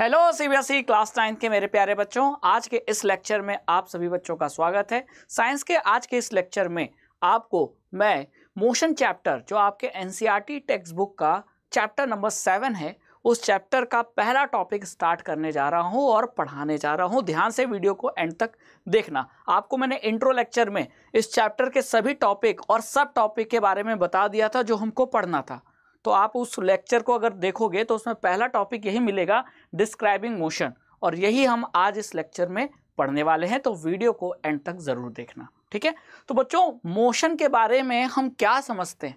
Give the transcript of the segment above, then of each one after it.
Hello CBSE class ninth के मेरे प्यारे बच्चों आज के इस लेक्चर में आप सभी बच्चों का स्वागत है साइंस के आज के इस लेक्चर में आपको मैं मोशन चैप्टर जो आपके एनसीईआरटी टेक्स्ट बुक का चैप्टर नंबर सेवन है उस चैप्टर का पहला टॉपिक स्टार्ट करने जा रहा हूँ और पढ़ाने जा रहा हूँ ध्यान से वीडियो को एंड तक देखना आपको मैंने इंट्रो लेक्चर में इस चैप्टर के सभी टॉपिक और सब टॉपिक के बारे में बता दिया था जो हमको पढ़ना था तो आप उस लेक्चर को अगर देखोगे तो उसमें पहला टॉपिक यही मिलेगा डिस्क्राइबिंग मोशन और यही हम आज इस लेक्चर में पढ़ने वाले हैं तो वीडियो को एंड तक ज़रूर देखना ठीक है तो बच्चों मोशन के बारे में हम क्या समझते हैं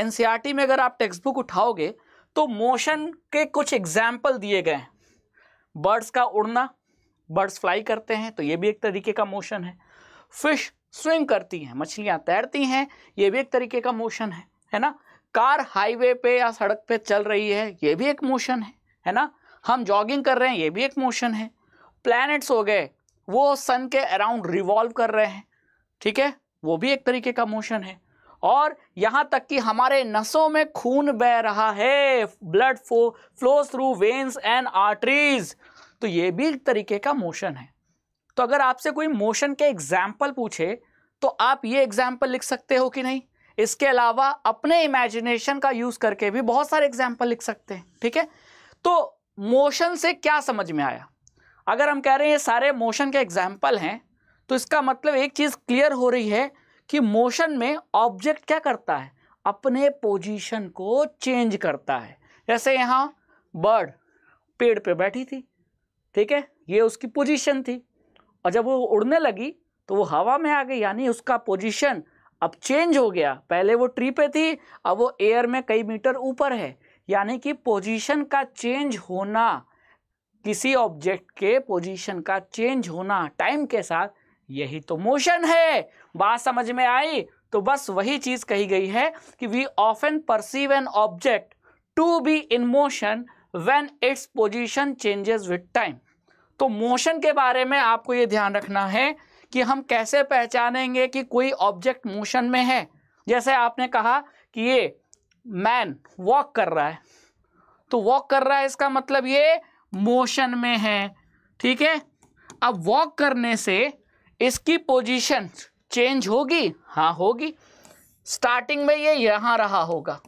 एनसीईआरटी e में अगर आप टेक्स्ट बुक उठाओगे तो मोशन के कुछ एग्जाम्पल दिए गए हैं बर्ड्स का उड़ना बर्ड्स फ्लाई करते हैं तो ये भी एक तरीके का मोशन है फिश स्विम करती हैं मछलियाँ तैरती हैं ये भी एक तरीके का मोशन है है ना कार हाईवे पे या सड़क पे चल रही है ये भी एक मोशन है है ना हम जॉगिंग कर रहे हैं ये भी एक मोशन है प्लैनेट्स हो गए वो सन के अराउंड रिवॉल्व कर रहे हैं ठीक है वो भी एक तरीके का मोशन है और यहाँ तक कि हमारे नसों में खून बह रहा है ब्लड फो flow through veins and arteries तो ये भी एक तरीके का मोशन है तो अगर आपसे कोई मोशन के एग्जाम्पल पूछे तो आप ये एग्जाम्पल लिख सकते हो कि नहीं इसके अलावा अपने इमेजिनेशन का यूज करके भी बहुत सारे एग्जाम्पल लिख सकते हैं ठीक है तो मोशन से क्या समझ में आया अगर हम कह रहे हैं ये सारे मोशन के एग्जाम्पल हैं तो इसका मतलब एक चीज़ क्लियर हो रही है कि मोशन में ऑब्जेक्ट क्या करता है अपने पोजीशन को चेंज करता है जैसे यहाँ बर्ड पेड़ पे बैठी थी ठीक है ये उसकी पोजीशन थी और जब वो उड़ने लगी तो वो हवा में आ गई यानी उसका पोजीशन अब चेंज हो गया पहले वो ट्री पे थी अब वो एयर में कई मीटर ऊपर है यानी कि पोजीशन का चेंज होना किसी ऑब्जेक्ट के पोजीशन का चेंज होना टाइम के साथ यही तो मोशन है बात समझ में आई तो बस वही चीज कही गई है कि we often perceive an object to be in motion when its position changes with time तो मोशन के बारे में आपको ये ध्यान रखना है कि हम कैसे पहचानेंगे कि कोई ऑब्जेक्ट मोशन में है जैसे आपने कहा कि ये मैन वॉक कर रहा है तो वॉक कर रहा है इसका मतलब ये मोशन में है ठीक है अब वॉक करने से इसकी पोजीशन चेंज होगी हाँ होगी स्टार्टिंग में ये यहाँ रहा होगा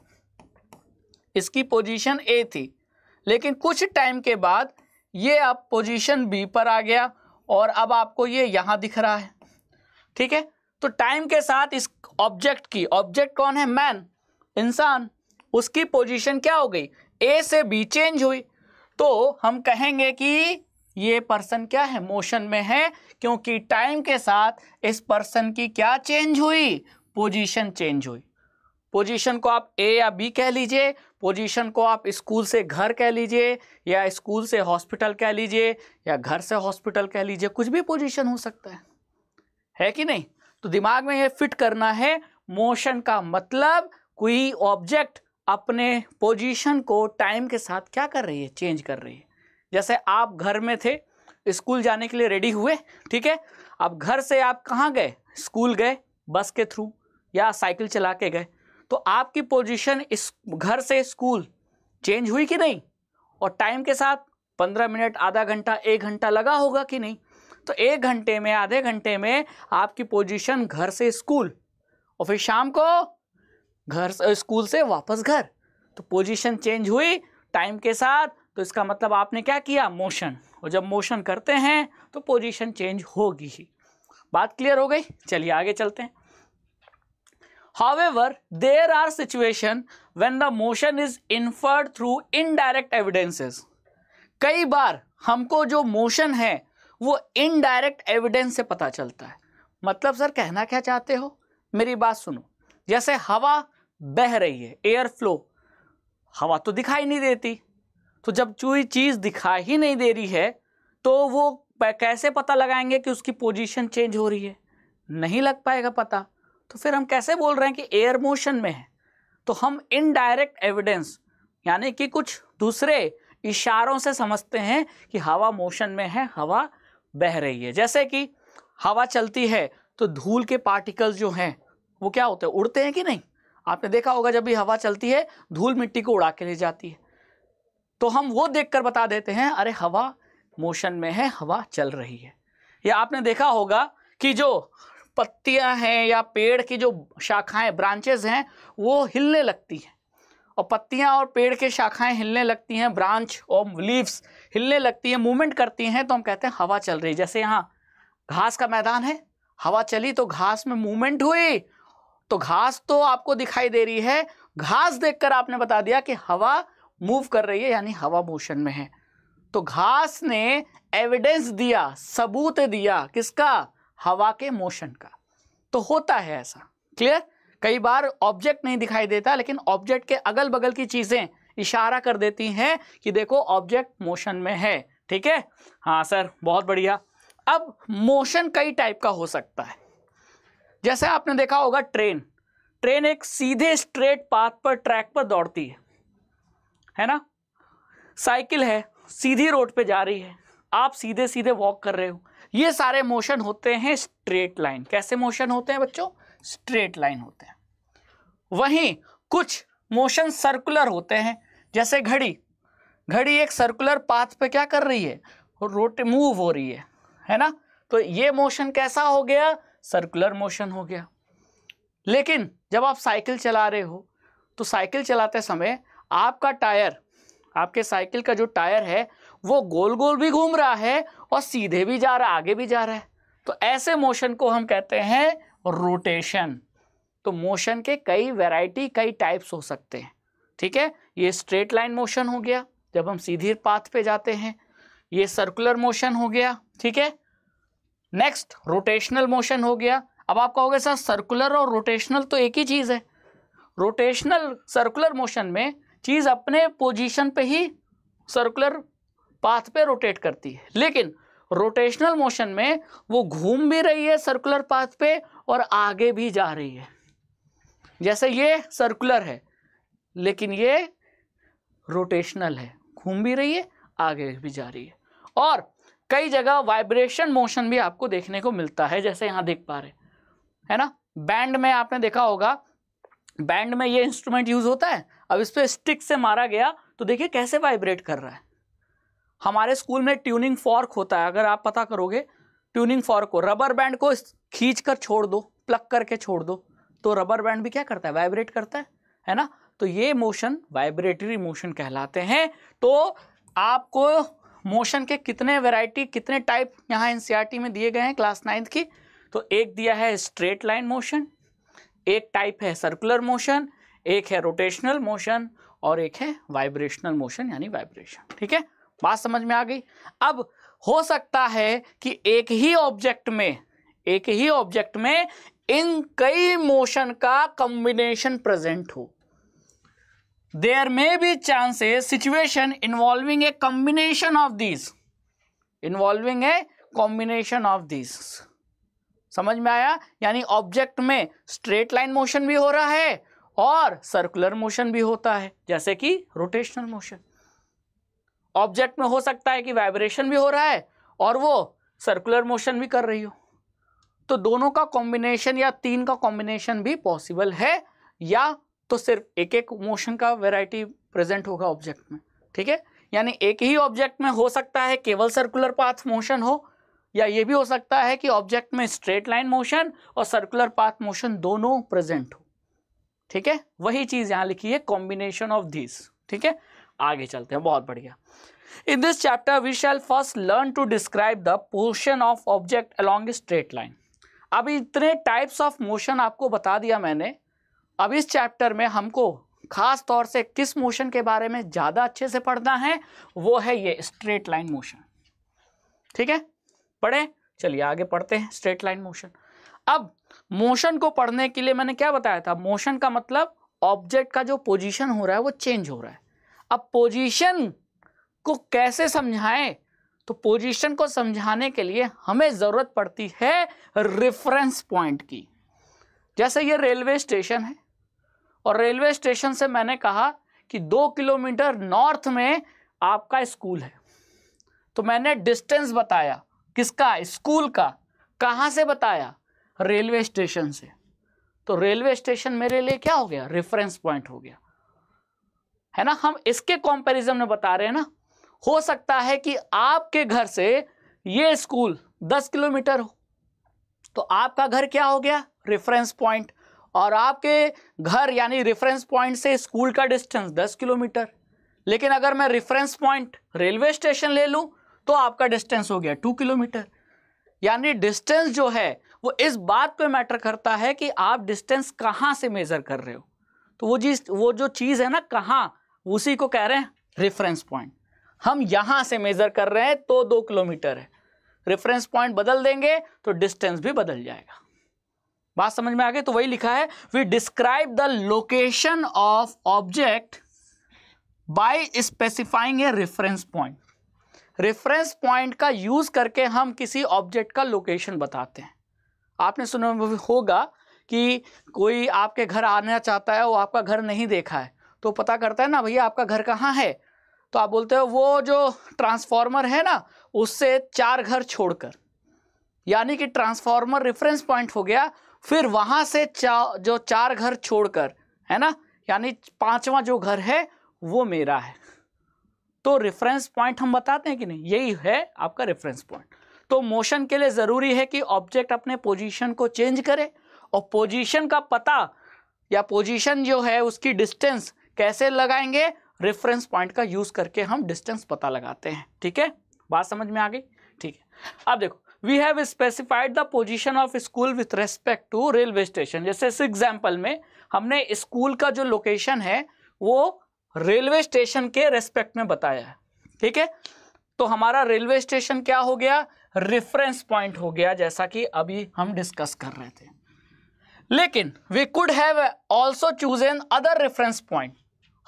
इसकी पोजीशन ए थी लेकिन कुछ टाइम के बाद ये अब पोजीशन बी पर आ गया और अब आपको ये यहाँ दिख रहा है ठीक है तो टाइम के साथ इस ऑब्जेक्ट की ऑब्जेक्ट कौन है मैन इंसान उसकी पोजीशन क्या हो गई ए से बी चेंज हुई तो हम कहेंगे कि ये पर्सन क्या है मोशन में है क्योंकि टाइम के साथ इस पर्सन की क्या चेंज हुई पोजीशन चेंज हुई पोजीशन को आप ए या बी कह लीजिए पोजीशन को आप स्कूल से घर कह लीजिए या स्कूल से हॉस्पिटल कह लीजिए या घर से हॉस्पिटल कह लीजिए कुछ भी पोजीशन हो सकता है है कि नहीं तो दिमाग में ये फिट करना है मोशन का मतलब कोई ऑब्जेक्ट अपने पोजीशन को टाइम के साथ क्या कर रही है चेंज कर रही है जैसे आप घर में थे स्कूल जाने के लिए रेडी हुए ठीक है अब घर से आप कहाँ गए स्कूल गए बस के थ्रू या साइकिल चला के गए तो आपकी पोजीशन इस घर से स्कूल चेंज हुई कि नहीं और टाइम के साथ पंद्रह मिनट आधा घंटा एक घंटा लगा होगा कि नहीं तो एक घंटे में आधे घंटे में आपकी पोजीशन घर से स्कूल और फिर शाम को घर से स्कूल से वापस घर तो पोजीशन चेंज हुई टाइम के साथ तो इसका मतलब आपने क्या किया मोशन और जब मोशन करते हैं तो पोजीशन चेंज होगी ही बात क्लियर हो गई चलिए आगे चलते हैं However, there are situation when the motion is inferred through indirect evidences. कई बार हमको जो मोशन है वो इनडायरेक्ट एविडेंस से पता चलता है मतलब सर कहना क्या चाहते हो मेरी बात सुनो जैसे हवा बह रही है एयर फ्लो हवा तो दिखाई नहीं देती तो जब कोई चीज़ दिखाई ही नहीं दे रही है तो वो कैसे पता लगाएंगे कि उसकी पोजीशन चेंज हो रही है नहीं लग पाएगा पता तो फिर हम कैसे बोल रहे हैं कि एयर मोशन में है तो हम इनडायरेक्ट एविडेंस यानी कि कुछ दूसरे इशारों से समझते हैं कि हवा मोशन में है हवा बह रही है जैसे कि हवा चलती है तो धूल के पार्टिकल्स जो हैं वो क्या होते हैं उड़ते हैं कि नहीं आपने देखा होगा जब भी हवा चलती है धूल मिट्टी को उड़ा के ले जाती है तो हम वो देखकर बता देते हैं अरे हवा मोशन में है हवा चल रही है या आपने देखा होगा कि जो पत्तियां हैं या पेड़ की जो शाखाएं ब्रांचेज हैं वो हिलने लगती हैं और पत्तियां और पेड़ के शाखाएं हिलने लगती हैं ब्रांच और लीव्स हिलने लगती हैं मूवमेंट करती हैं तो हम कहते हैं हवा चल रही जैसे यहाँ घास का मैदान है हवा चली तो घास में मूवमेंट हुई तो घास तो आपको दिखाई दे रही है घास देखकर आपने बता दिया कि हवा मूव कर रही है यानी हवा मोशन में है तो घास ने एविडेंस दिया सबूत दिया किसका हवा के मोशन का तो होता है ऐसा क्लियर कई बार ऑब्जेक्ट नहीं दिखाई देता लेकिन ऑब्जेक्ट के अगल बगल की चीज़ें इशारा कर देती हैं कि देखो ऑब्जेक्ट मोशन में है ठीक है हाँ सर बहुत बढ़िया अब मोशन कई टाइप का हो सकता है जैसे आपने देखा होगा ट्रेन ट्रेन एक सीधे स्ट्रेट पाथ पर ट्रैक पर दौड़ती है है ना साइकिल है सीधी रोड पे जा रही है आप सीधे सीधे वॉक कर रहे हो ये सारे मोशन होते हैं स्ट्रेट लाइन कैसे मोशन होते हैं बच्चों स्ट्रेट लाइन होते हैं वहीं कुछ मोशन सर्कुलर होते हैं जैसे घड़ी घड़ी एक सर्कुलर पाथ पे क्या कर रही है रोट मूव हो रही है है ना तो ये मोशन कैसा हो गया सर्कुलर मोशन हो गया लेकिन जब आप साइकिल चला रहे हो तो साइकिल चलाते समय आपका टायर आपके साइकिल का जो टायर है वो गोल गोल भी घूम रहा है और सीधे भी जा रहा है आगे भी जा रहा है तो ऐसे मोशन को हम कहते हैं रोटेशन तो मोशन के कई वैरायटी कई टाइप्स हो सकते हैं ठीक है ये स्ट्रेट लाइन मोशन हो गया जब हम सीधी पाथ पे जाते हैं ये सर्कुलर मोशन हो गया ठीक है नेक्स्ट रोटेशनल मोशन हो गया अब आप कहोगे सर सर्कुलर और रोटेशनल तो एक ही चीज़ है रोटेशनल सर्कुलर मोशन में चीज़ अपने पोजीशन पे ही सर्कुलर पाथ पे रोटेट करती है लेकिन रोटेशनल मोशन में वो घूम भी रही है सर्कुलर पाथ पे और आगे भी जा रही है जैसे ये सर्कुलर है लेकिन ये रोटेशनल है घूम भी रही है आगे भी जा रही है और कई जगह वाइब्रेशन मोशन भी आपको देखने को मिलता है जैसे यहां देख पा रहे है ना बैंड में आपने देखा होगा बैंड में ये इंस्ट्रूमेंट यूज होता है अब इस पर स्टिक से मारा गया तो देखिए कैसे वाइब्रेट कर रहा है हमारे स्कूल में ट्यूनिंग फॉर्क होता है अगर आप पता करोगे ट्यूनिंग फॉर्क को रबर बैंड को खींच कर छोड़ दो प्लग करके छोड़ दो तो रबर बैंड भी क्या करता है वाइब्रेट करता है है ना तो ये मोशन वाइब्रेटरी मोशन कहलाते हैं तो आपको मोशन के कितने वैरायटी कितने टाइप यहाँ एन e में दिए गए हैं क्लास नाइन्थ की तो एक दिया है स्ट्रेट लाइन मोशन एक टाइप है सर्कुलर मोशन एक है रोटेशनल मोशन और एक है वाइब्रेशनल मोशन यानी वाइब्रेशन ठीक है बात समझ में आ गई अब हो सकता है कि एक ही ऑब्जेक्ट में एक ही ऑब्जेक्ट में इन कई मोशन का कॉम्बिनेशन प्रेजेंट हो there may be chances situation involving a combination of these involving a combination of these समझ में आया यानी ऑब्जेक्ट में स्ट्रेट लाइन मोशन भी हो रहा है और सर्कुलर मोशन भी होता है जैसे कि रोटेशनल मोशन ऑब्जेक्ट में हो सकता है कि वाइब्रेशन भी हो रहा है और वो सर्कुलर मोशन भी कर रही हो तो दोनों का कॉम्बिनेशन या तीन का कॉम्बिनेशन भी पॉसिबल है या तो सिर्फ एक एक मोशन का वेराइटी प्रेजेंट होगा ऑब्जेक्ट में ठीक है यानी एक ही ऑब्जेक्ट में हो सकता है केवल सर्कुलर पाथ मोशन हो या ये भी हो सकता है कि ऑब्जेक्ट में स्ट्रेट लाइन मोशन और सर्कुलर पाथ मोशन दोनों प्रेजेंट हो ठीक है वही चीज़ यहां लिखी है कॉम्बिनेशन ऑफ दिस ठीक है आगे चलते हैं बहुत बढ़िया in this chapter we shall first learn to describe the position of object along straight line अब इतने टाइप्स ऑफ मोशन आपको बता दिया मैंने अब इस चैप्टर में हमको खास तौर से किस मोशन के बारे में ज़्यादा अच्छे से पढ़ना है वो है ये स्ट्रेट लाइन मोशन ठीक है पढ़ें चलिए आगे पढ़ते हैं स्ट्रेट लाइन मोशन अब मोशन को पढ़ने के लिए मैंने क्या बताया था मोशन का मतलब ऑब्जेक्ट का जो पोजीशन हो रहा है वो चेंज हो रहा है अब पोजीशन को कैसे समझाएं तो पोजीशन को समझाने के लिए हमें ज़रूरत पड़ती है रेफरेंस पॉइंट की जैसे ये रेलवे स्टेशन है और रेलवे स्टेशन से मैंने कहा कि दो किलोमीटर नॉर्थ में आपका स्कूल है तो मैंने डिस्टेंस बताया किसका स्कूल का कहाँ से बताया रेलवे स्टेशन से तो रेलवे स्टेशन मेरे लिए क्या हो गया रेफरेंस पॉइंट हो गया है ना हम इसके कंपैरिजन में बता रहे हैं ना हो सकता है कि आपके घर से ये स्कूल दस किलोमीटर हो तो आपका घर क्या हो गया रेफरेंस पॉइंट और आपके घर यानी रेफरेंस पॉइंट से स्कूल का डिस्टेंस दस किलोमीटर लेकिन अगर मैं रेफरेंस पॉइंट रेलवे स्टेशन ले लूँ तो आपका डिस्टेंस हो गया टू किलोमीटर यानी डिस्टेंस जो है वो इस बात पे मैटर करता है कि आप डिस्टेंस कहाँ से मेज़र कर रहे हो तो वो चीज़ वो जो चीज़ है ना कहाँ उसी को कह रहे हैं रेफरेंस पॉइंट हम यहां से मेजर कर रहे हैं तो दो किलोमीटर है रेफरेंस पॉइंट बदल देंगे तो डिस्टेंस भी बदल जाएगा बात समझ में आ गई तो वही लिखा है we describe the location of object by specifying a reference point reference point का यूज करके हम किसी ऑब्जेक्ट का लोकेशन बताते हैं आपने सुना होगा कि कोई आपके घर आना चाहता है वो आपका घर नहीं देखा है तो पता करता है ना भैया आपका घर कहाँ है तो आप बोलते हो वो जो ट्रांसफार्मर है ना उससे चार घर छोड़कर यानी कि ट्रांसफार्मर रेफरेंस पॉइंट हो गया फिर वहाँ से चा, जो चार घर छोड़कर है ना यानी पांचवा जो घर है वो मेरा है तो रेफरेंस पॉइंट हम बताते हैं कि नहीं यही है आपका रेफरेंस पॉइंट तो मोशन के लिए ज़रूरी है कि ऑब्जेक्ट अपने पोजिशन को चेंज करे और पोजिशन का पता या पोजिशन जो है उसकी डिस्टेंस कैसे लगाएंगे रेफरेंस पॉइंट का यूज करके हम डिस्टेंस पता लगाते हैं ठीक है बात समझ में आ गई ठीक है अब देखो we have specified the position of school with respect to railway station जैसे इस एग्जाम्पल में हमने स्कूल का जो लोकेशन है वो रेलवे स्टेशन के रेस्पेक्ट में बताया है ठीक है तो हमारा रेलवे स्टेशन क्या हो गया रेफरेंस पॉइंट हो गया जैसा कि अभी हम डिस्कस कर रहे थे लेकिन we could have also choose another reference point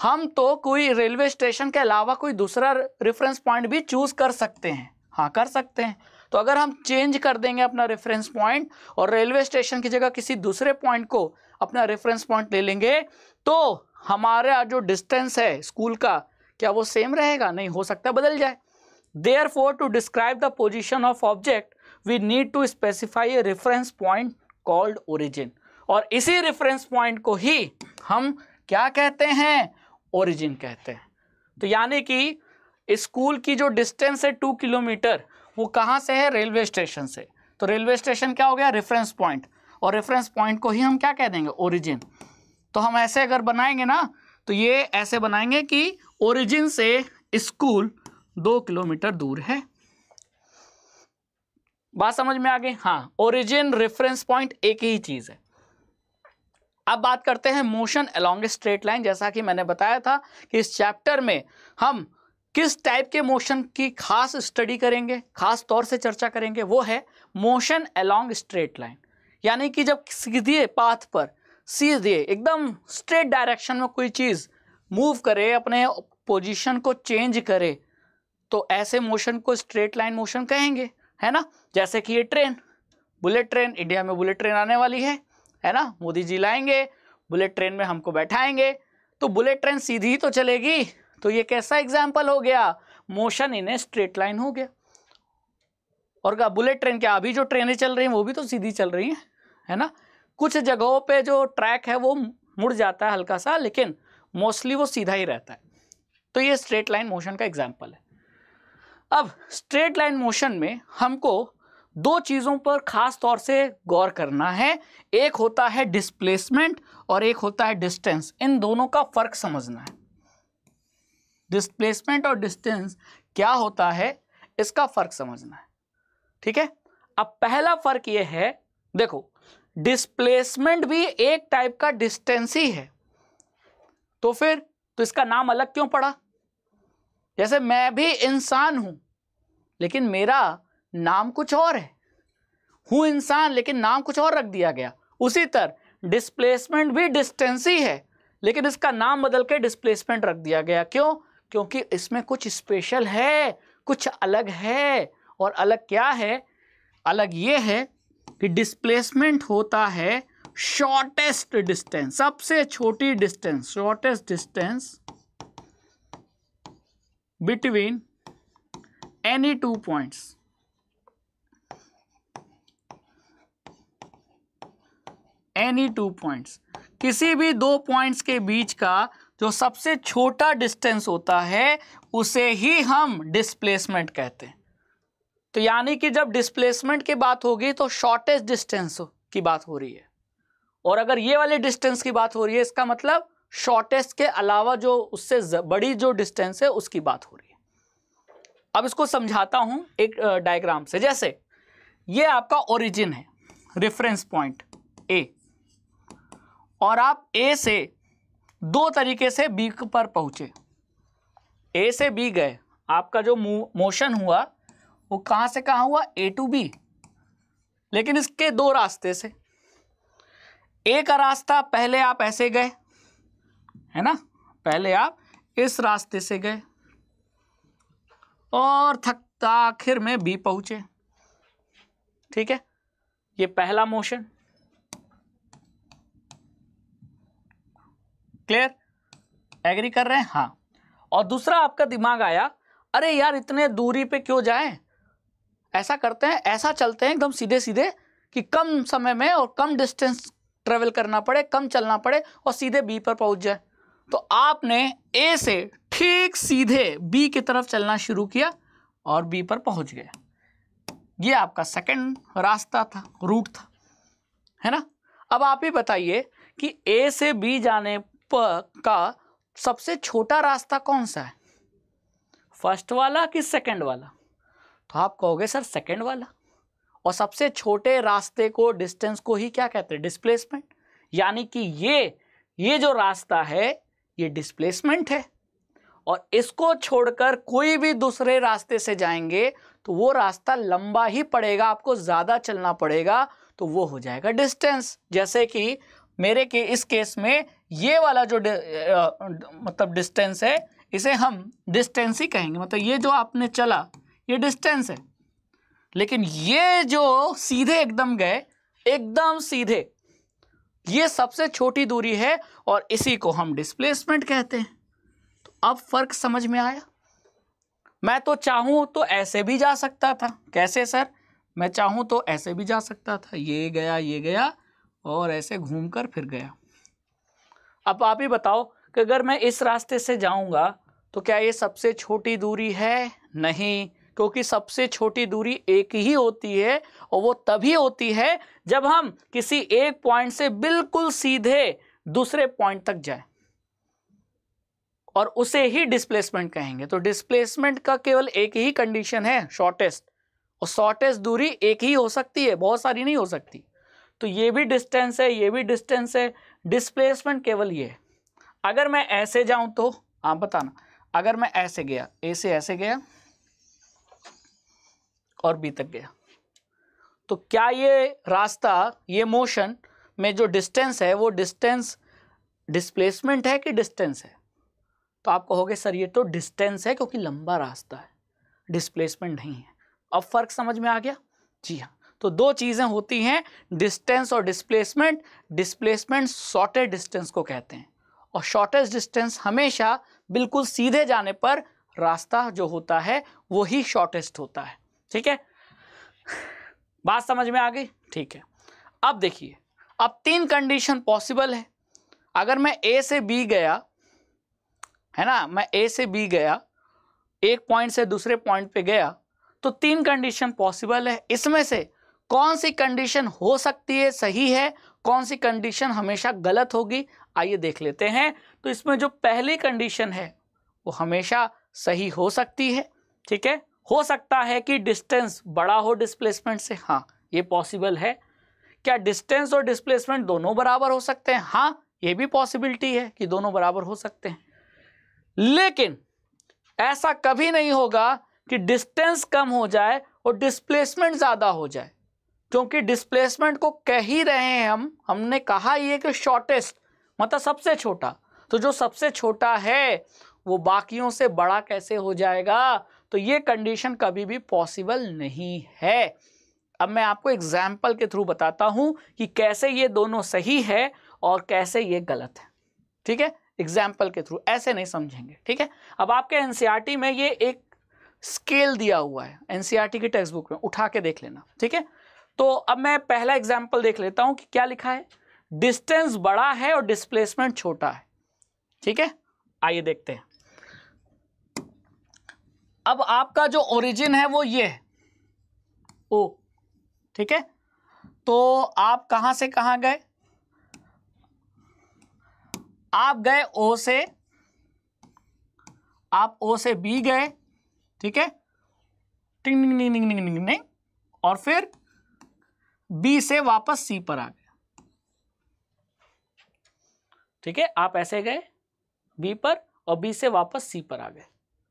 हम तो कोई रेलवे स्टेशन के अलावा कोई दूसरा रेफरेंस पॉइंट भी चूज़ कर सकते हैं हाँ कर सकते हैं तो अगर हम चेंज कर देंगे अपना रेफरेंस पॉइंट और रेलवे स्टेशन की जगह किसी दूसरे पॉइंट को अपना रेफरेंस पॉइंट ले लेंगे तो हमारा जो डिस्टेंस है स्कूल का क्या वो सेम रहेगा नहीं हो सकता बदल जाए therefore to describe the position of object we need to specify a reference point called origin और इसी रेफरेंस पॉइंट को ही हम क्या कहते हैं ओरिजिन कहते हैं तो यानी कि स्कूल की जो डिस्टेंस है टू किलोमीटर वो कहाँ से है रेलवे स्टेशन से तो रेलवे स्टेशन क्या हो गया रेफरेंस पॉइंट और रेफरेंस पॉइंट को ही हम क्या कह देंगे ओरिजिन तो हम ऐसे अगर बनाएंगे ना तो ये ऐसे बनाएंगे कि ओरिजिन से स्कूल दो किलोमीटर दूर है बात समझ में आ गई हाँ ओरिजिन रेफरेंस पॉइंट एक ही चीज़ है अब बात करते हैं मोशन अलॉन्ग स्ट्रेट लाइन जैसा कि मैंने बताया था कि इस चैप्टर में हम किस टाइप के मोशन की खास स्टडी करेंगे खास तौर से चर्चा करेंगे वो है मोशन अलोंग स्ट्रेट लाइन यानी कि जब सीधे पाथ पर सीधे एकदम स्ट्रेट डायरेक्शन में कोई चीज़ मूव करे अपने पोजीशन को चेंज करे तो ऐसे मोशन को स्ट्रेट लाइन मोशन कहेंगे है ना जैसे कि ये ट्रेन बुलेट ट्रेन इंडिया में बुलेट ट्रेन आने वाली है है ना मोदी जी लाएंगे बुलेट ट्रेन में हमको बैठाएंगे तो बुलेट ट्रेन सीधी तो चलेगी तो ये कैसा एग्जाम्पल हो गया motion in a straight line हो गया और क्या बुलेट ट्रेन क्या अभी जो ट्रेनें चल रही हैं वो भी तो सीधी चल रही हैं है ना कुछ जगहों पे जो ट्रैक है वो मुड़ जाता है हल्का सा लेकिन मोस्टली वो सीधा ही रहता है तो ये स्ट्रेट लाइन मोशन का एग्जाम्पल है अब स्ट्रेट लाइन मोशन में हमको दो चीज़ों पर खास तौर से गौर करना है एक होता है डिस्प्लेसमेंट और एक होता है डिस्टेंस इन दोनों का फ़र्क समझना है डिस्प्लेसमेंट और डिस्टेंस क्या होता है इसका फ़र्क समझना है ठीक है अब पहला फ़र्क यह है देखो डिस्प्लेसमेंट भी एक टाइप का डिस्टेंस ही है तो फिर तो इसका नाम अलग क्यों पड़ा जैसे मैं भी इंसान हूं लेकिन मेरा नाम कुछ और है हूँ इंसान लेकिन नाम कुछ और रख दिया गया उसी तरह डिस्प्लेसमेंट भी डिस्टेंस ही है लेकिन इसका नाम बदल के डिस्प्लेसमेंट रख दिया गया क्यों क्योंकि इसमें कुछ स्पेशल है कुछ अलग है और अलग क्या है अलग ये है कि डिस्प्लेसमेंट होता है शॉर्टेस्ट डिस्टेंस सबसे छोटी distance shortest distance between any two points any two points किसी भी दो पॉइंट्स के बीच का जो सबसे छोटा डिस्टेंस होता है उसे ही हम डिस्प्लेसमेंट कहते हैं तो यानी कि जब डिस्प्लेसमेंट की बात होगी तो शॉर्टेस्ट डिस्टेंस की बात हो रही है और अगर ये वाले डिस्टेंस की बात हो रही है इसका मतलब शॉर्टेस्ट के अलावा जो उससे बड़ी जो डिस्टेंस है उसकी बात हो रही है अब इसको समझाता हूं एक डायग्राम से जैसे ये आपका ओरिजिन है रेफरेंस पॉइंट ए और आप ए से दो तरीके से बी पर पहुंचे ए से बी गए आपका जो मोशन हुआ वो कहाँ से कहाँ हुआ ए टू बी लेकिन इसके दो रास्ते से ए का रास्ता पहले आप ऐसे गए है ना पहले आप इस रास्ते से गए और थक आखिर में बी पहुंचे ठीक है ये पहला मोशन क्लियर एग्री कर रहे हैं हाँ और दूसरा आपका दिमाग आया अरे यार इतने दूरी पे क्यों जाएं ऐसा करते हैं ऐसा चलते हैं एकदम सीधे सीधे कि कम समय में और कम डिस्टेंस ट्रेवल करना पड़े कम चलना पड़े और सीधे बी पर पहुंच जाए तो आपने ए से ठीक सीधे बी की तरफ चलना शुरू किया और बी पर पहुंच गए ये आपका सेकंड रास्ता था रूट था है ना अब आप ही बताइए कि ए से बी जाने का सबसे छोटा रास्ता कौन सा है फर्स्ट वाला कि सेकंड वाला तो आप कहोगे सर सेकंड वाला और सबसे छोटे रास्ते को डिस्टेंस को ही क्या कहते हैं डिस्प्लेसमेंट यानी कि ये ये जो रास्ता है ये डिस्प्लेसमेंट है और इसको छोड़कर कोई भी दूसरे रास्ते से जाएंगे तो वो रास्ता लंबा ही पड़ेगा आपको ज़्यादा चलना पड़ेगा तो वो हो जाएगा डिस्टेंस जैसे कि मेरे के इस केस में ये वाला जो मतलब डिस्टेंस है इसे हम डिस्टेंस ही कहेंगे मतलब ये जो आपने चला ये डिस्टेंस है लेकिन ये जो सीधे एकदम गए एकदम सीधे ये सबसे छोटी दूरी है और इसी को हम डिस्प्लेसमेंट कहते हैं तो अब फर्क समझ में आया मैं तो चाहूँ तो ऐसे भी जा सकता था कैसे सर मैं चाहूँ तो ऐसे भी जा सकता था ये गया ये गया और ऐसे घूम कर फिर गया अब आप ही बताओ कि अगर मैं इस रास्ते से जाऊंगा तो क्या ये सबसे छोटी दूरी है नहीं क्योंकि सबसे छोटी दूरी एक ही होती है और वो तभी होती है जब हम किसी एक पॉइंट से बिल्कुल सीधे दूसरे पॉइंट तक जाए और उसे ही डिस्प्लेसमेंट कहेंगे तो डिस्प्लेसमेंट का केवल एक ही कंडीशन है शॉर्टेस्ट और शॉर्टेस्ट दूरी एक ही हो सकती है बहुत सारी नहीं हो सकती तो ये भी डिस्टेंस है ये भी डिस्टेंस है डिस्प्लेसमेंट केवल ये अगर मैं ऐसे जाऊं तो आप बताना अगर मैं ऐसे गया ए से ऐसे गया और बी तक गया तो क्या ये रास्ता ये मोशन में जो डिस्टेंस है वो डिस्टेंस डिस्प्लेसमेंट है कि डिस्टेंस है तो आप कहोगे सर ये तो डिस्टेंस है क्योंकि लंबा रास्ता है डिस्प्लेसमेंट नहीं है अब फ़र्क समझ में आ गया जी हाँ तो दो चीज़ें होती हैं डिस्टेंस और डिस्प्लेसमेंट डिस्प्लेसमेंट शॉर्टेज डिस्टेंस को कहते हैं और शॉर्टेज डिस्टेंस हमेशा बिल्कुल सीधे जाने पर रास्ता जो होता है वो ही शॉर्टेस्ट होता है ठीक है बात समझ में आ गई ठीक है अब देखिए अब तीन कंडीशन पॉसिबल है अगर मैं ए से बी गया है ना मैं ए से बी गया एक पॉइंट से दूसरे पॉइंट पे गया तो तीन कंडीशन पॉसिबल है इसमें से कौन सी कंडीशन हो सकती है सही है कौन सी कंडीशन हमेशा गलत होगी आइए देख लेते हैं तो इसमें जो पहली कंडीशन है वो हमेशा सही हो सकती है ठीक है हो सकता है कि डिस्टेंस बड़ा हो डिस्प्लेसमेंट से हाँ ये पॉसिबल है क्या डिस्टेंस और डिस्प्लेसमेंट दोनों बराबर हो सकते हैं हाँ ये भी पॉसिबिलिटी है कि दोनों बराबर हो सकते हैं लेकिन ऐसा कभी नहीं होगा कि डिस्टेंस कम हो जाए और डिस्प्लेसमेंट ज़्यादा हो जाए क्योंकि डिस्प्लेसमेंट को कह ही रहे हैं हम हमने कहा ये कि शॉर्टेस्ट मतलब सबसे छोटा तो जो सबसे छोटा है वो बाकियों से बड़ा कैसे हो जाएगा तो ये कंडीशन कभी भी पॉसिबल नहीं है अब मैं आपको एग्जाम्पल के थ्रू बताता हूँ कि कैसे ये दोनों सही है और कैसे ये गलत है ठीक है एग्जाम्पल के थ्रू ऐसे नहीं समझेंगे ठीक है अब आपके एन e में ये एक स्केल दिया हुआ है एनसीईआरटी e की टेक्स्ट बुक में उठा के देख लेना ठीक है तो अब मैं पहला एग्जाम्पल देख लेता हूं कि क्या लिखा है डिस्टेंस बड़ा है और डिस्प्लेसमेंट छोटा है ठीक है आइए देखते हैं अब आपका जो ओरिजिन है वो ये है ओ ठीक है तो आप कहां से कहां गए आप गए ओ से आप ओ से बी गए ठीक है टिंग निंग निंग निंग निंग निंग और फिर बी से वापस सी पर आ गए ठीक है आप ऐसे गए बी पर और बी से वापस सी पर आ गए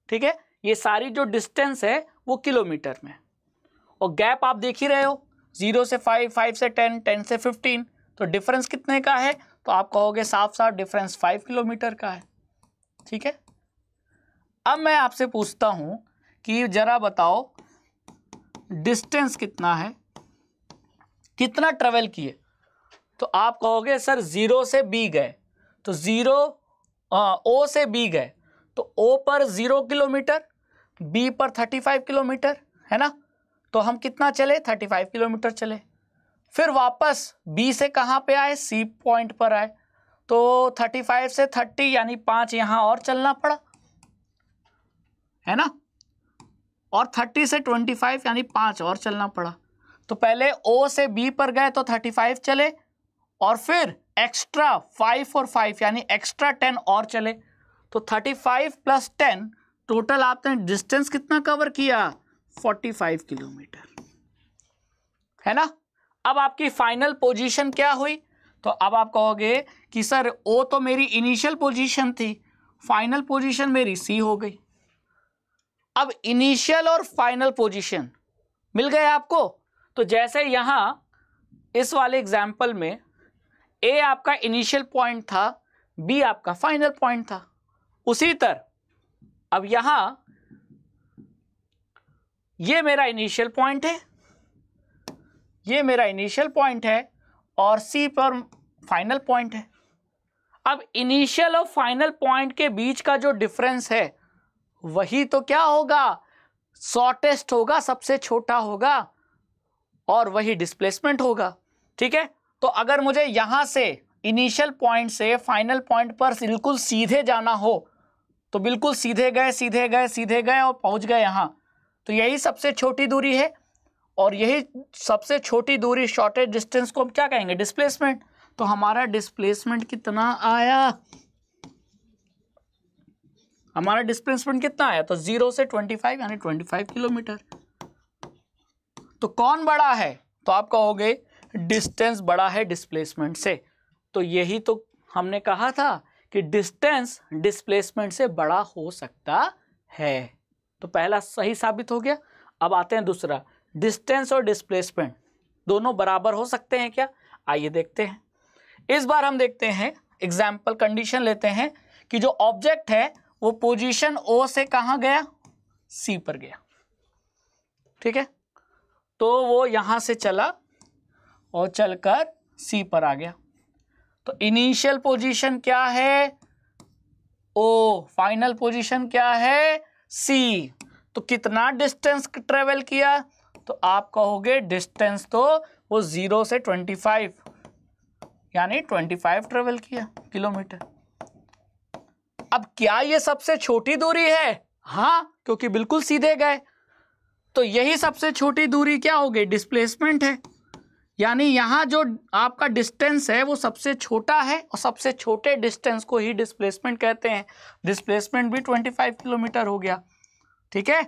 ठीक है ये सारी जो डिस्टेंस है वो किलोमीटर में और गैप आप देख ही रहे हो जीरो से फाइव फाइव से टेन टेन से फिफ्टीन तो डिफरेंस कितने का है तो आप कहोगे साफ साफ डिफरेंस फाइव किलोमीटर का है ठीक है अब मैं आपसे पूछता हूं कि ज़रा बताओ डिस्टेंस कितना है कितना ट्रेवल किए तो आप कहोगे सर ज़ीरो से बी गए तो ज़ीरो ओ से बी गए तो ओ पर ज़ीरो किलोमीटर बी पर थर्टी फाइव किलोमीटर है ना तो हम कितना चले थर्टी फाइव किलोमीटर चले फिर वापस बी से कहाँ पे आए सी पॉइंट पर आए तो थर्टी फाइव से थर्टी यानी पाँच यहाँ और चलना पड़ा है ना और थर्टी से ट्वेंटी फाइव यानी पाँच और चलना पड़ा तो पहले ओ से बी पर गए तो थर्टी फाइव चले और फिर एक्स्ट्रा फाइव और फाइव यानी एक्स्ट्रा टेन और चले तो thirty five plus ten total आपने डिस्टेंस कितना कवर किया फोर्टी फाइव किलोमीटर है ना अब आपकी फाइनल पोजीशन क्या हुई तो अब आप कहोगे कि सर ओ तो मेरी इनिशियल पोजीशन थी फाइनल पोजीशन मेरी सी हो गई अब इनिशियल और फाइनल पोजीशन मिल गए आपको तो जैसे यहाँ इस वाले एग्जाम्पल में ए आपका इनिशियल पॉइंट था बी आपका फाइनल पॉइंट था उसी तरह अब यहाँ ये मेरा इनिशियल पॉइंट है ये मेरा इनिशियल पॉइंट है और सी पर फाइनल पॉइंट है अब इनिशियल और फाइनल पॉइंट के बीच का जो डिफरेंस है वही तो क्या होगा शॉर्टेस्ट होगा सबसे छोटा होगा और वही डिस्प्लेसमेंट होगा ठीक है तो अगर मुझे यहां से इनिशियल पॉइंट से फाइनल पॉइंट पर बिल्कुल सीधे जाना हो तो बिल्कुल सीधे गए सीधे गए सीधे गए और पहुंच गए यहां तो यही सबसे छोटी दूरी है और यही सबसे छोटी दूरी शॉर्टेज डिस्टेंस को हम क्या कहेंगे डिस्प्लेसमेंट तो हमारा डिस्प्लेसमेंट कितना आया हमारा डिस्प्लेसमेंट कितना आया तो जीरो से ट्वेंटी फाइव यानी ट्वेंटी फाइव किलोमीटर तो कौन बड़ा है तो आप कहोगे डिस्टेंस बड़ा है डिस्प्लेसमेंट से तो यही तो हमने कहा था कि डिस्टेंस डिस्प्लेसमेंट से बड़ा हो सकता है तो पहला सही साबित हो गया अब आते हैं दूसरा डिस्टेंस और डिस्प्लेसमेंट दोनों बराबर हो सकते हैं क्या आइए देखते हैं इस बार हम देखते हैं एग्जाम्पल कंडीशन लेते हैं कि जो ऑब्जेक्ट है वो पोजीशन ओ से कहा गया सी पर गया ठीक है तो वो यहां से चला और चलकर सी पर आ गया तो इनिशियल पोजीशन क्या है ओ फाइनल पोजीशन क्या है सी तो कितना डिस्टेंस ट्रेवल किया तो आप कहोगे डिस्टेंस तो वो ज़ीरो से ट्वेंटी फाइव यानी ट्वेंटी फाइव ट्रेवल किया किलोमीटर अब क्या ये सबसे छोटी दूरी है हाँ क्योंकि बिल्कुल सीधे गए तो यही सबसे छोटी दूरी क्या होगी डिस्प्लेसमेंट है यानी यहाँ जो आपका डिस्टेंस है वो सबसे छोटा है और सबसे छोटे डिस्टेंस को ही डिस्प्लेसमेंट कहते हैं डिस्प्लेसमेंट भी ट्वेंटी फाइव किलोमीटर हो गया ठीक है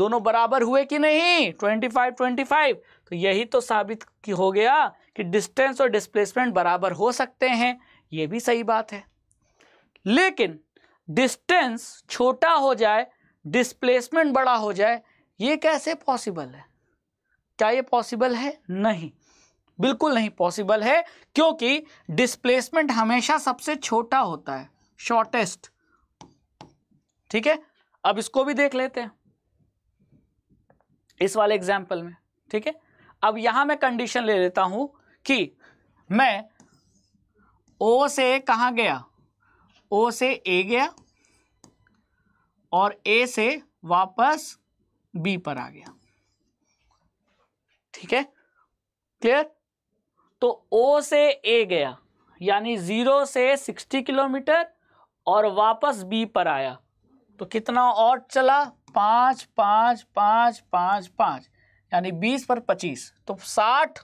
दोनों बराबर हुए कि नहीं ट्वेंटी फाइव ट्वेंटी फाइव तो यही तो साबित हो गया कि डिस्टेंस और डिस्प्लेसमेंट बराबर हो सकते हैं ये भी सही बात है लेकिन डिस्टेंस छोटा हो जाए डिस्प्लेसमेंट बड़ा हो जाए ये कैसे पॉसिबल है क्या ये पॉसिबल है नहीं बिल्कुल नहीं पॉसिबल है क्योंकि डिस्प्लेसमेंट हमेशा सबसे छोटा होता है शॉर्टेस्ट ठीक है अब इसको भी देख लेते हैं इस वाले एग्जाम्पल में ठीक है अब यहां मैं कंडीशन ले लेता हूं कि मैं ओ से कहा गया ओ से ए गया और ए से वापस बी पर आ गया ठीक है क्लियर तो ओ से ए गया यानी जीरो से सिक्सटी किलोमीटर और वापस बी पर आया तो कितना और चला पाँच पाँच पाँच पाँच पाँच यानी बीस पर पच्चीस तो साठ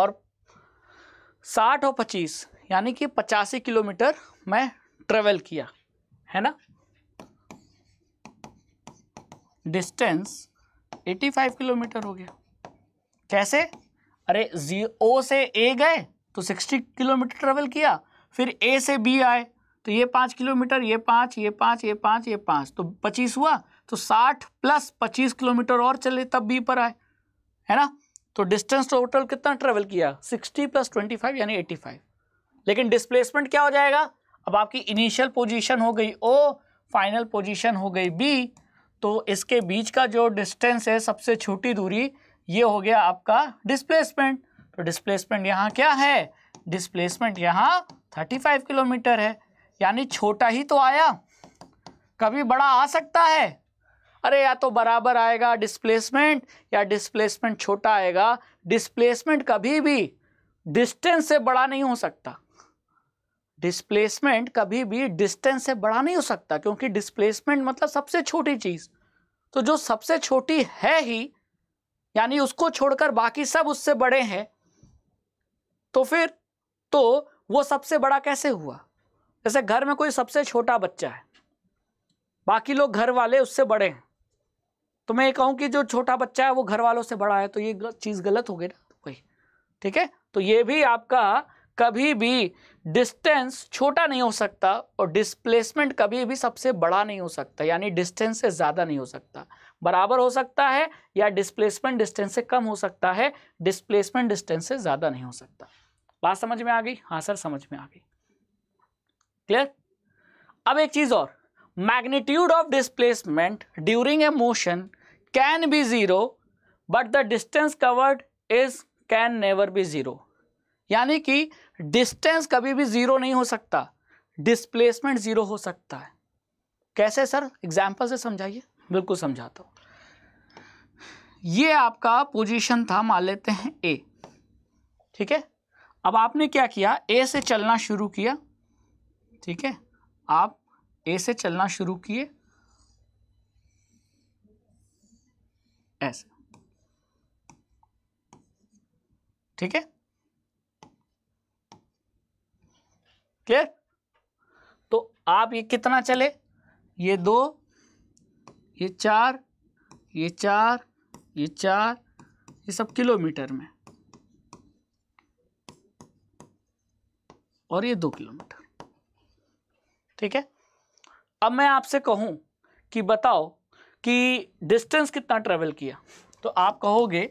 और साठ और पच्चीस यानी कि पचासी किलोमीटर मैं ट्रेवल किया है ना डिस्टेंस 85 किलोमीटर हो गया कैसे अरे जी ओ से ए गए तो 60 किलोमीटर ट्रेवल किया फिर ए से बी आए तो ये पाँच किलोमीटर ये पाँच ये पाँच ये पाँच ये पाँच तो पच्चीस हुआ तो साठ प्लस पच्चीस किलोमीटर और चले तब बी पर आए है ना तो डिस्टेंस टोटल कितना ट्रेवल किया सिक्सटी प्लस ट्वेंटी फाइव यानी एटी फाइव लेकिन डिस्प्लेसमेंट क्या हो जाएगा अब आपकी इनिशियल पोजीशन हो गई ओ फाइनल पोजीशन हो गई बी तो इसके बीच का जो डिस्टेंस है सबसे छोटी दूरी ये हो गया आपका डिस्प्लेसमेंट तो डिस्प्लेसमेंट यहाँ क्या है डिस्प्लेसमेंट यहाँ थर्टी फाइव किलोमीटर है यानी छोटा ही तो आया कभी बड़ा आ सकता है अरे या तो बराबर आएगा डिस्प्लेसमेंट या डिस्प्लेसमेंट छोटा आएगा डिस्प्लेसमेंट कभी भी डिस्टेंस से बड़ा नहीं हो सकता डिस्प्लेसमेंट कभी भी डिस्टेंस से बड़ा नहीं हो सकता क्योंकि डिस्प्लेसमेंट मतलब सबसे छोटी चीज़ तो जो सबसे छोटी है ही यानी उसको छोड़कर बाकी सब उससे बड़े हैं तो फिर तो वो सबसे बड़ा कैसे हुआ जैसे घर में कोई सबसे छोटा बच्चा है बाकी लोग घर वाले उससे बड़े हैं तो मैं ये कहूं कि जो छोटा बच्चा है वो घर वालों से बड़ा है तो ये चीज़ गलत हो गई ना कोई ठीक है तो ये भी आपका कभी भी डिस्टेंस छोटा नहीं हो सकता और डिस्प्लेसमेंट कभी भी सबसे बड़ा नहीं हो सकता यानी डिस्टेंस से ज़्यादा नहीं हो सकता बराबर हो सकता है या डिस्प्लेसमेंट डिस्टेंस से कम हो सकता है डिस्प्लेसमेंट डिस्टेंस से ज़्यादा नहीं हो सकता बात समझ में आ गई हाँ सर समझ में आ गई क्लियर अब एक चीज़ और magnitude of displacement during a motion can be zero but the distance covered is can never be zero यानी कि डिस्टेंस कभी भी ज़ीरो नहीं हो सकता डिस्प्लेसमेंट ज़ीरो हो सकता है कैसे सर एग्जाम्पल से समझाइए बिल्कुल समझाता हूँ ये आपका पोजीशन था मान लेते हैं ए ठीक है अब आपने क्या किया ए से चलना शुरू किया ठीक है आप ए से चलना शुरू किए ऐसे ठीक है क्लियर तो आप ये कितना चले ये दो ये चार ये चार ये चार ये सब किलोमीटर में और ये दो किलोमीटर ठीक है अब मैं आपसे कहूं कि बताओ कि डिस्टेंस कितना ट्रेवल किया तो आप कहोगे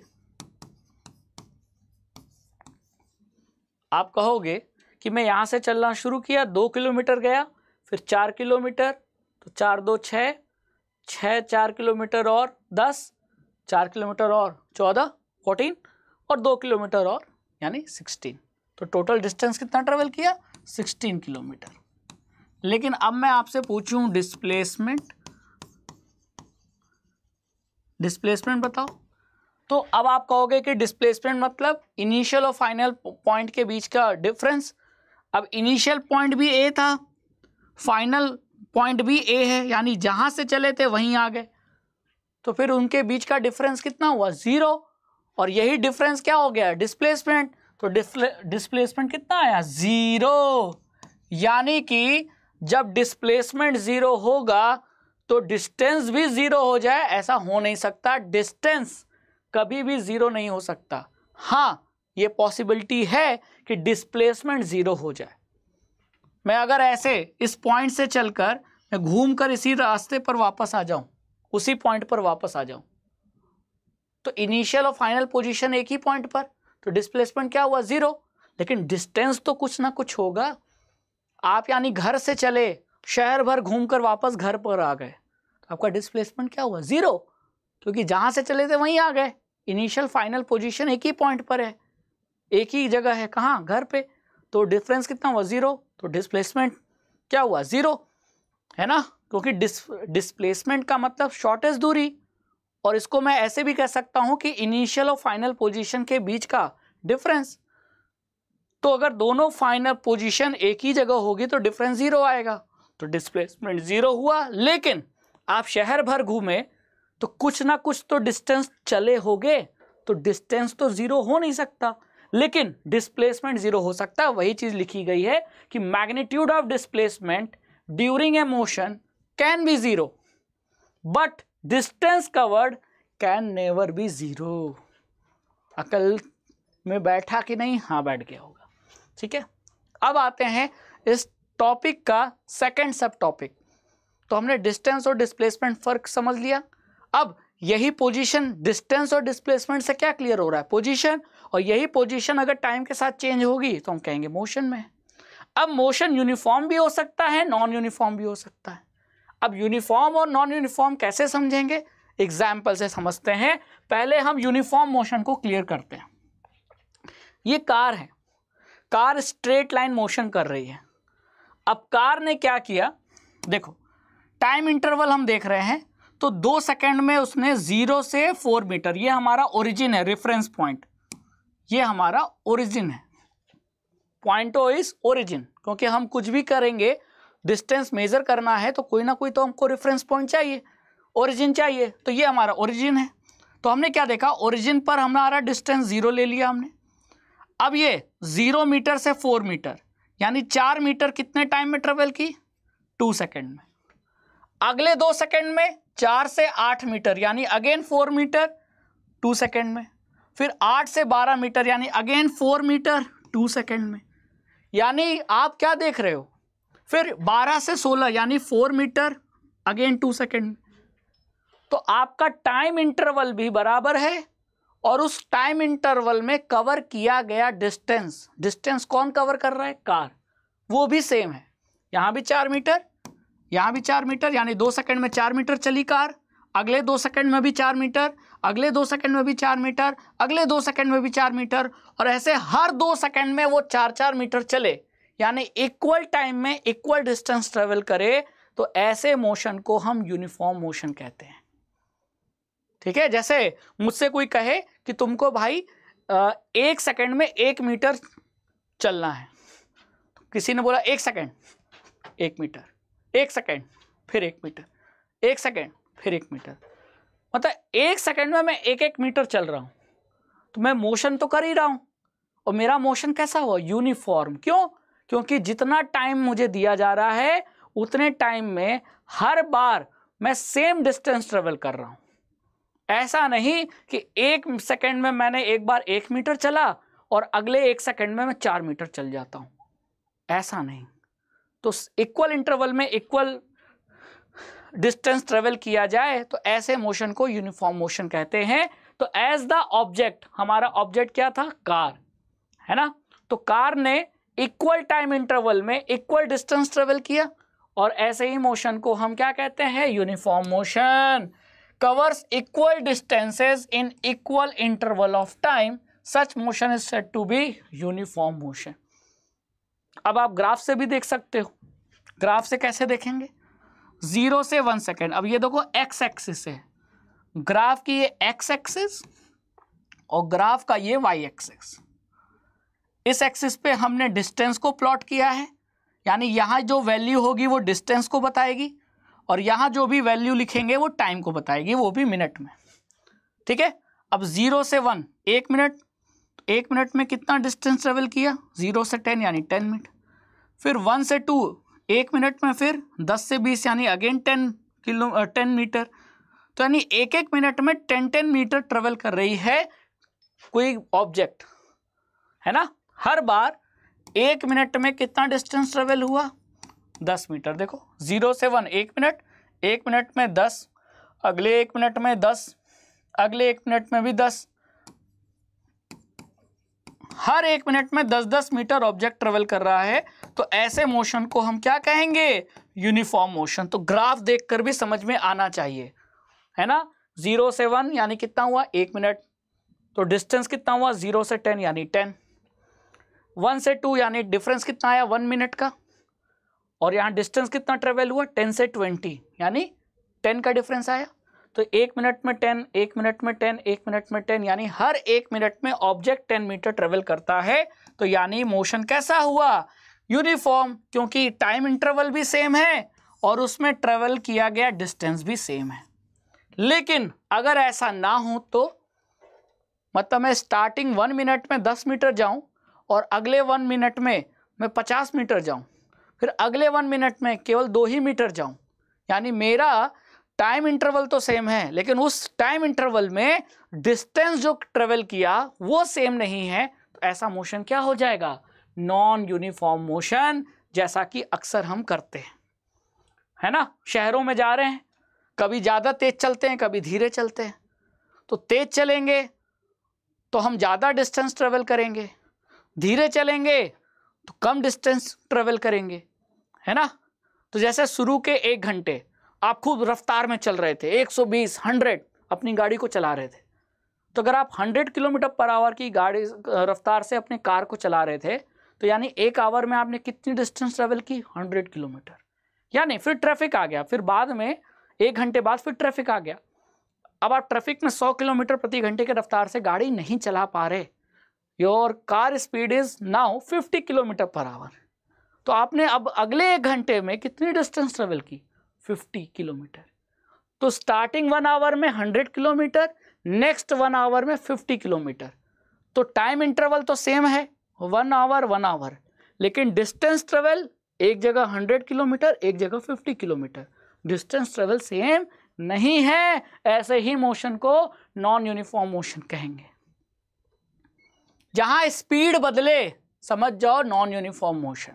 आप कहोगे कि मैं यहाँ से चलना शुरू किया दो किलोमीटर गया फिर चार किलोमीटर तो चार दो छः छः चार किलोमीटर और दस चार किलोमीटर और चौदह फोर्टीन और दो किलोमीटर और यानी सिक्सटीन तो टोटल डिस्टेंस कितना ट्रेवल किया सिक्सटीन किलोमीटर लेकिन अब मैं आपसे पूछूं डिस्प्लेसमेंट डिस्प्लेसमेंट बताओ तो अब आप कहोगे कि डिस्प्लेसमेंट मतलब इनिशियल और फाइनल पॉइंट के बीच का डिफरेंस अब इनिशियल पॉइंट भी ए था फाइनल पॉइंट भी ए है यानी जहाँ से चले थे वहीं आ गए तो फिर उनके बीच का डिफरेंस कितना हुआ ज़ीरो और यही डिफरेंस क्या हो गया डिस्प्लेसमेंट तो डिस्प्लेसमेंट कितना आया ज़ीरो यानी कि जब डिस्प्लेसमेंट ज़ीरो होगा तो डिस्टेंस भी ज़ीरो हो जाए ऐसा हो नहीं सकता डिस्टेंस कभी भी ज़ीरो नहीं हो सकता हाँ ये पॉसिबिलिटी है कि डिस्प्लेसमेंट ज़ीरो हो जाए मैं अगर ऐसे इस पॉइंट से चलकर मैं घूम कर इसी रास्ते पर वापस आ जाऊं उसी पॉइंट पर वापस आ जाऊं तो इनिशियल और फाइनल पोजीशन एक ही पॉइंट पर तो डिस्प्लेसमेंट क्या हुआ ज़ीरो लेकिन डिस्टेंस तो कुछ ना कुछ होगा आप यानी घर से चले शहर भर घूमकर वापस घर पर आ गए तो आपका डिस्प्लेसमेंट क्या हुआ ज़ीरो क्योंकि जहाँ से चले थे वहीं आ गए इनिशियल फाइनल पोजीशन एक ही पॉइंट पर है एक ही जगह है कहाँ घर पे तो डिफरेंस कितना हुआ ज़ीरो तो डिस्प्लेसमेंट क्या हुआ ज़ीरो है ना क्योंकि डिस डिस्प्लेसमेंट का मतलब शॉर्टेस्ट दूरी और इसको मैं ऐसे भी कह सकता हूँ कि इनिशियल और फाइनल पोजिशन के बीच का डिफरेंस तो अगर दोनों फाइनल पोजिशन एक ही जगह होगी तो डिफरेंस ज़ीरो आएगा तो डिस्प्लेसमेंट ज़ीरो हुआ लेकिन आप शहर भर घूमे तो कुछ ना कुछ तो डिस्टेंस चले होगे तो डिस्टेंस तो ज़ीरो हो नहीं सकता लेकिन डिस्प्लेसमेंट जीरो हो सकता है वही चीज लिखी गई है कि magnitude of displacement during a motion can be zero but distance covered can never be zero अकल में बैठा कि नहीं हाँ बैठ गया होगा ठीक है अब आते हैं इस टॉपिक का सेकंड सब टॉपिक तो हमने डिस्टेंस और डिस्प्लेसमेंट फर्क समझ लिया अब यही पोजीशन डिस्टेंस और डिस्प्लेसमेंट से क्या क्लियर हो रहा है पोजीशन और यही पोजीशन अगर टाइम के साथ चेंज होगी तो हम कहेंगे मोशन में अब मोशन यूनिफॉर्म भी हो सकता है नॉन यूनिफॉर्म भी हो सकता है अब यूनिफॉर्म और नॉन यूनिफॉर्म कैसे समझेंगे एग्जाम्पल से समझते हैं पहले हम यूनिफॉर्म मोशन को क्लियर करते हैं ये कार है कार स्ट्रेट लाइन मोशन कर रही है अब कार ने क्या किया देखो टाइम इंटरवल हम देख रहे हैं तो दो सेकंड में उसने ज़ीरो से फोर मीटर ये हमारा ओरिजिन है रेफरेंस पॉइंट ये हमारा ओरिजिन है पॉइंट ओ इज ओरिजिन क्योंकि हम कुछ भी करेंगे डिस्टेंस मेजर करना है तो कोई ना कोई तो हमको रेफरेंस पॉइंट चाहिए ओरिजिन चाहिए तो ये हमारा ओरिजिन है तो हमने क्या देखा ओरिजिन पर हमारा डिस्टेंस ज़ीरो ले लिया हमने अब ये ज़ीरो मीटर से फोर मीटर यानी चार मीटर कितने टाइम में ट्रेवल की टू सेकेंड में अगले दो सेकेंड में चार से आठ मीटर यानी again four metre two second में फिर आठ से बारह मीटर यानी again four metre two second में यानी आप क्या देख रहे हो फिर बारह से सोलह यानी four metre again two second में तो आपका टाइम इंटरवल भी बराबर है और उस टाइम इंटरवल में कवर किया गया डिस्टेंस डिस्टेंस कौन कवर कर रहा है कार वो भी सेम है यहाँ भी चार मीटर यहाँ भी चार मीटर यानी दो सेकंड में चार मीटर चली कार अगले दो सेकंड में भी चार मीटर अगले दो सेकंड में भी चार मीटर अगले दो सेकंड में भी चार मीटर और ऐसे हर दो सेकंड में वो चार चार मीटर चले यानी इक्वल टाइम में इक्वल डिस्टेंस ट्रेवल करे तो ऐसे मोशन को हम यूनिफॉर्म मोशन कहते हैं ठीक है जैसे मुझसे कोई कहे कि तुमको भाई एक सेकंड में एक मीटर चलना है किसी ने बोला एक सेकंड एक मीटर एक सेकंड फिर एक मीटर एक सेकंड फिर एक मीटर मतलब एक सेकंड में मैं एक एक मीटर चल रहा हूँ तो मैं मोशन तो कर ही रहा हूँ और मेरा मोशन कैसा हुआ यूनिफॉर्म क्यों क्योंकि जितना टाइम मुझे दिया जा रहा है उतने टाइम में हर बार मैं सेम डिस्टेंस ट्रेवल कर रहा हूँ ऐसा नहीं कि एक सेकंड में मैंने एक बार एक मीटर चला और अगले एक सेकंड में मैं चार मीटर चल जाता हूँ ऐसा नहीं तो इक्वल इंटरवल में इक्वल डिस्टेंस ट्रेवल किया जाए तो ऐसे मोशन को यूनिफॉर्म मोशन कहते हैं तो एज द ऑब्जेक्ट हमारा ऑब्जेक्ट क्या था कार है ना तो कार ने इक्वल टाइम इंटरवल में इक्वल डिस्टेंस ट्रेवल किया और ऐसे ही मोशन को हम क्या कहते हैं uniform motion covers equal distances in equal interval of time such motion is said to be uniform motion अब आप ग्राफ से भी देख सकते हो ग्राफ से कैसे देखेंगे जीरो से वन सेकेंड अब ये देखो एक्स एक्सिस है ग्राफ की ये एक्स एक्सिस और ग्राफ का ये वाई एक्सिस इस एक्सिस पे हमने डिस्टेंस को प्लॉट किया है यानी यहाँ जो वैल्यू होगी वो डिस्टेंस को बताएगी और यहाँ जो भी वैल्यू लिखेंगे वो टाइम को बताएगी वो भी मिनट में ठीक है अब ज़ीरो से वन एक मिनट एक मिनट में कितना डिस्टेंस ट्रेवल किया ज़ीरो से टेन यानी टेन मिनट फिर वन से टू एक मिनट में फिर दस से बीस यानी again ten kilo ten metre तो यानी एक एक मिनट में टेन टेन मीटर ट्रेवल कर रही है कोई ऑब्जेक्ट है ना हर बार एक मिनट में कितना डिस्टेंस ट्रेवल हुआ दस मीटर देखो जीरो से वन एक मिनट एक मिनट में दस अगले एक मिनट में दस अगले एक मिनट में भी दस हर एक मिनट में 10-10 मीटर ऑब्जेक्ट ट्रेवल कर रहा है तो ऐसे मोशन को हम क्या कहेंगे यूनिफॉर्म मोशन तो ग्राफ देखकर भी समझ में आना चाहिए है ना जीरो से वन यानी कितना हुआ एक मिनट तो डिस्टेंस कितना हुआ जीरो से टेन यानी टेन वन से टू यानी डिफरेंस कितना आया वन मिनट का और यहाँ डिस्टेंस कितना ट्रेवल हुआ टेन से ट्वेंटी यानी टेन का डिफरेंस आया तो एक मिनट में टेन एक मिनट में टेन एक मिनट में टेन यानी हर एक मिनट में ऑब्जेक्ट टेन मीटर ट्रेवल करता है तो यानी मोशन कैसा हुआ यूनिफॉर्म क्योंकि टाइम इंटरवल भी सेम है और उसमें ट्रेवल किया गया डिस्टेंस भी सेम है लेकिन अगर ऐसा ना हो तो मतलब मैं स्टार्टिंग वन मिनट में दस मीटर जाऊं और अगले वन मिनट में मैं पचास मीटर जाऊं फिर अगले वन मिनट में केवल दो ही मीटर जाऊं यानी मेरा टाइम इंटरवल तो सेम है लेकिन उस टाइम इंटरवल में डिस्टेंस जो ट्रेवल किया वो सेम नहीं है तो ऐसा मोशन क्या हो जाएगा नॉन यूनिफॉर्म मोशन जैसा कि अक्सर हम करते हैं है ना शहरों में जा रहे हैं कभी ज़्यादा तेज चलते हैं कभी धीरे चलते हैं तो तेज चलेंगे तो हम ज़्यादा डिस्टेंस ट्रेवल करेंगे धीरे चलेंगे तो कम डिस्टेंस ट्रेवल करेंगे है ना तो जैसे शुरू के एक घंटे आप खूब रफ्तार में चल रहे थे 120 100 अपनी गाड़ी को चला रहे थे तो अगर आप 100 किलोमीटर पर आवर की गाड़ी रफ्तार से अपने कार को चला रहे थे तो यानी एक आवर में आपने कितनी डिस्टेंस ट्रेवल की 100 किलोमीटर यानी फिर ट्रैफिक आ गया फिर बाद में एक घंटे बाद फिर ट्रैफिक आ गया अब आप ट्रैफिक में सौ किलोमीटर प्रति घंटे की रफ्तार से गाड़ी नहीं चला पा रहे your car speed is now fifty kilometre per hour तो आपने अब अगले एक घंटे में कितनी डिस्टेंस ट्रेवल की फिफ्टी किलोमीटर तो स्टार्टिंग वन आवर में hundred kilometre next one hour में फिफ्टी किलोमीटर तो टाइम इंटरवल तो सेम है वन आवर वन आवर लेकिन डिस्टेंस ट्रेवल एक जगह हंड्रेड किलोमीटर एक जगह fifty kilometre distance travel same नहीं है ऐसे ही मोशन को नॉन यूनिफॉर्म मोशन कहेंगे जहां स्पीड बदले समझ जाओ नॉन यूनिफॉर्म मोशन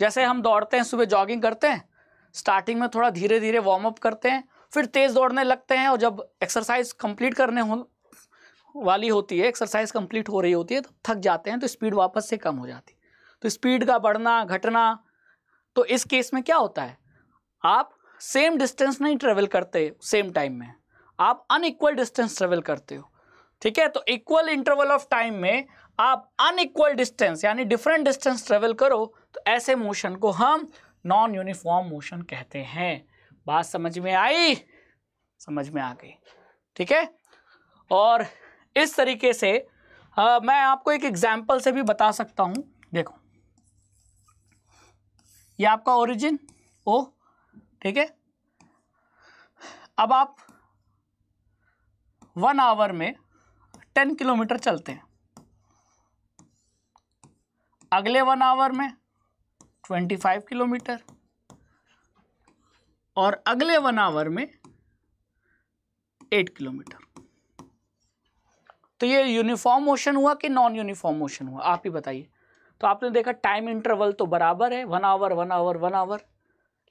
जैसे हम दौड़ते हैं सुबह जॉगिंग करते हैं स्टार्टिंग में थोड़ा धीरे धीरे वार्म अप करते हैं फिर तेज़ दौड़ने लगते हैं और जब एक्सरसाइज कंप्लीट करने हो वाली होती है एक्सरसाइज कंप्लीट हो रही होती है तब तो थक जाते हैं तो स्पीड वापस से कम हो जाती है तो स्पीड का बढ़ना घटना तो इस केस में क्या होता है आप सेम डिस्टेंस नहीं ट्रेवल करते सेम टाइम में आप अनइक्वल डिस्टेंस ट्रेवल करते हो ठीक है तो इक्वल इंटरवल ऑफ टाइम में आप अनइक्वल डिस्टेंस यानी डिफरेंट डिस्टेंस ट्रेवल करो तो ऐसे मोशन को हम नॉन यूनिफॉर्म मोशन कहते हैं बात समझ में आई समझ में आ गई ठीक है और इस तरीके से आ, मैं आपको एक एग्जाम्पल से भी बता सकता हूं देखो ये आपका ओरिजिन ओ ठीक है अब आप वन आवर में टेन किलोमीटर चलते हैं अगले वन आवर में ट्वेंटी फाइव किलोमीटर और अगले वन आवर में एट किलोमीटर तो ये यूनिफॉर्म मोशन हुआ कि नॉन यूनिफॉर्म मोशन हुआ आप ही बताइए तो आपने देखा टाइम इंटरवल तो बराबर है one hour one hour one hour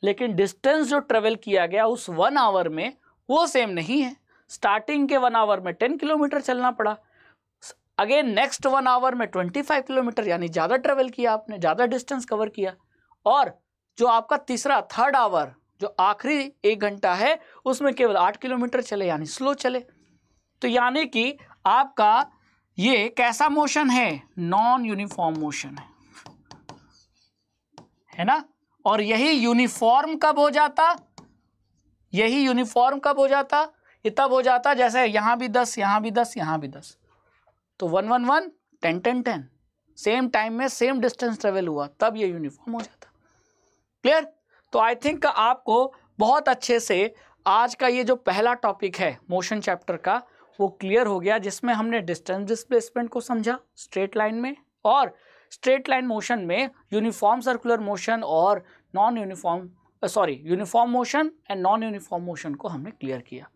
लेकिन डिस्टेंस जो ट्रेवल किया गया उस वन आवर में वो सेम नहीं है स्टार्टिंग के वन आवर में टेन किलोमीटर चलना पड़ा अगेन नेक्स्ट वन आवर में ट्वेंटी फाइव किलोमीटर यानी ज़्यादा ट्रेवल किया आपने ज़्यादा डिस्टेंस कवर किया और जो आपका तीसरा थर्ड आवर जो आखिरी एक घंटा है उसमें केवल आठ किलोमीटर चले यानी स्लो चले तो यानी कि आपका ये कैसा मोशन है नॉन यूनिफॉर्म मोशन है है ना और यही यूनिफॉर्म कब हो जाता यही यूनिफॉर्म कब हो जाता ये तब हो जाता जैसे यहां भी दस यहां भी दस यहां भी दस तो one one one ten ten ten same time में सेम डिस्टेंस ट्रेवल हुआ तब ये यूनिफॉर्म हो जाता क्लियर तो आई थिंक आपको बहुत अच्छे से आज का ये जो पहला टॉपिक है मोशन चैप्टर का वो क्लियर हो गया जिसमें हमने डिस्टेंस डिस्प्लेसमेंट को समझा स्ट्रेट लाइन में और स्ट्रेट लाइन मोशन में यूनिफॉर्म सर्कुलर मोशन और non uniform sorry uniform motion and non uniform motion को हमने क्लियर किया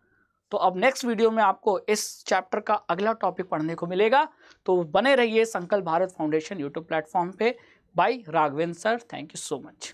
तो अब नेक्स्ट वीडियो में आपको इस चैप्टर का अगला टॉपिक पढ़ने को मिलेगा तो बने रहिए Sankalp Bharat foundation YouTube platform पे by Raghavendra sir thank you so much